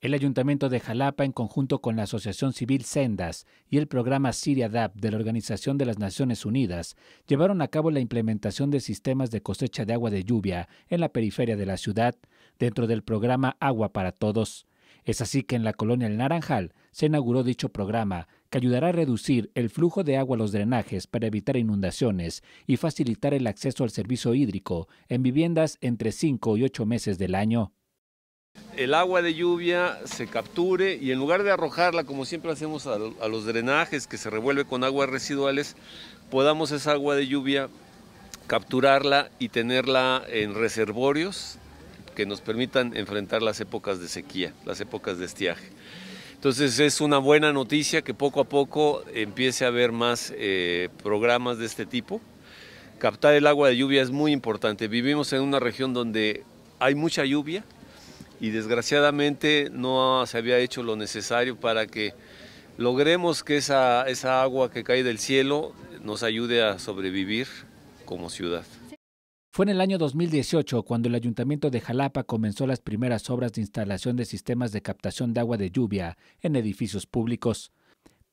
El Ayuntamiento de Jalapa, en conjunto con la Asociación Civil Sendas y el programa SiriaDAP de la Organización de las Naciones Unidas, llevaron a cabo la implementación de sistemas de cosecha de agua de lluvia en la periferia de la ciudad, dentro del programa Agua para Todos. Es así que en la colonia El Naranjal se inauguró dicho programa que ayudará a reducir el flujo de agua a los drenajes para evitar inundaciones y facilitar el acceso al servicio hídrico en viviendas entre 5 y 8 meses del año el agua de lluvia se capture y en lugar de arrojarla como siempre hacemos a, los drenajes que se revuelve con aguas residuales, podamos esa agua de lluvia capturarla y tenerla en reservorios que nos permitan enfrentar las épocas de sequía, las épocas de estiaje. Entonces es una buena noticia que poco a poco empiece a haber más eh, programas de este tipo. Captar el agua de lluvia es muy importante. Vivimos en una región donde hay mucha lluvia, y desgraciadamente no se había hecho lo necesario para que logremos que esa, agua que cae del cielo nos ayude a sobrevivir como ciudad. Fue en el año 2018 cuando el Ayuntamiento de Jalapa comenzó las primeras obras de instalación de sistemas de captación de agua de lluvia en edificios públicos.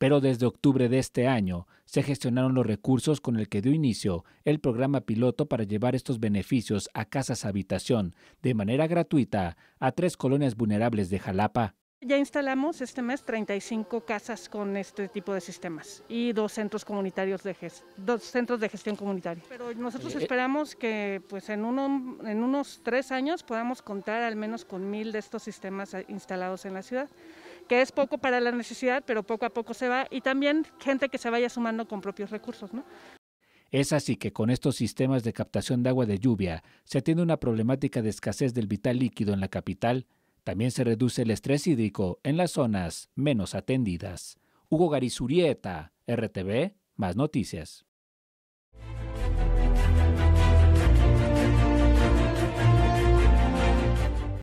Pero desde octubre de este año se gestionaron los recursos con el que dio inicio el programa piloto para llevar estos beneficios a casas habitación de manera gratuita a tres colonias vulnerables de Jalapa. Ya instalamos este mes 35 casas con este tipo de sistemas y dos centros comunitarios de dos centros de gestión comunitaria. Pero nosotros eh, eh. esperamos que pues en unos tres años podamos contar al menos con mil de estos sistemas instalados en la ciudad que es poco para la necesidad, pero poco a poco se va, y también gente que se vaya sumando con propios recursos. ¿no? Es así que con estos sistemas de captación de agua de lluvia se atiende una problemática de escasez del vital líquido en la capital, también se reduce el estrés hídrico en las zonas menos atendidas. Hugo Garizurieta, RTV, más noticias.